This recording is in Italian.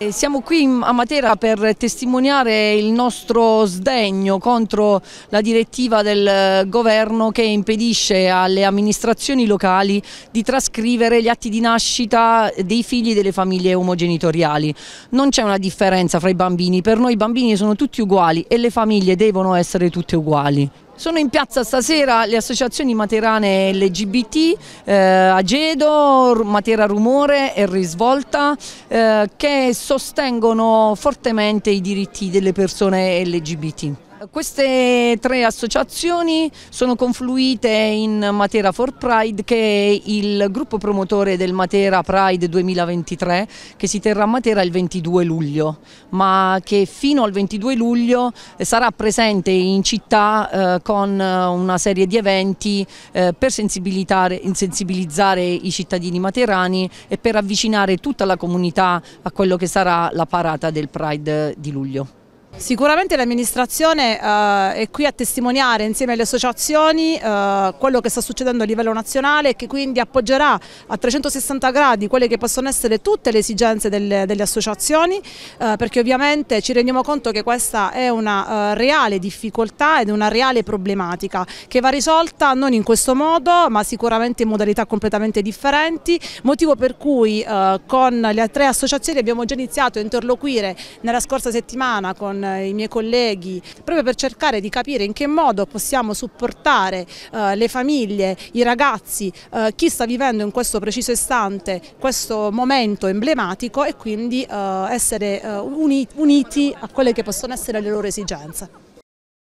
E siamo qui a Matera per testimoniare il nostro sdegno contro la direttiva del eh, governo che impedisce alle amministrazioni locali di trascrivere gli atti di nascita dei figli delle famiglie omogenitoriali. Non c'è una differenza fra i bambini, per noi i bambini sono tutti uguali e le famiglie devono essere tutte uguali. Sono in piazza stasera le associazioni materane LGBT, eh, Agedo, Matera Rumore e Risvolta eh, che sostengono fortemente i diritti delle persone LGBT. Queste tre associazioni sono confluite in Matera for Pride che è il gruppo promotore del Matera Pride 2023 che si terrà a Matera il 22 luglio ma che fino al 22 luglio eh, sarà presente in città eh, con eh, una serie di eventi eh, per sensibilizzare i cittadini materani e per avvicinare tutta la comunità a quello che sarà la parata del Pride di luglio. Sicuramente l'amministrazione eh, è qui a testimoniare insieme alle associazioni eh, quello che sta succedendo a livello nazionale e che quindi appoggerà a 360 gradi quelle che possono essere tutte le esigenze delle, delle associazioni eh, perché ovviamente ci rendiamo conto che questa è una eh, reale difficoltà ed una reale problematica che va risolta non in questo modo ma sicuramente in modalità completamente differenti motivo per cui eh, con le tre associazioni abbiamo già iniziato a interloquire nella scorsa settimana con i miei colleghi, proprio per cercare di capire in che modo possiamo supportare eh, le famiglie, i ragazzi, eh, chi sta vivendo in questo preciso istante questo momento emblematico e quindi eh, essere uniti a quelle che possono essere le loro esigenze.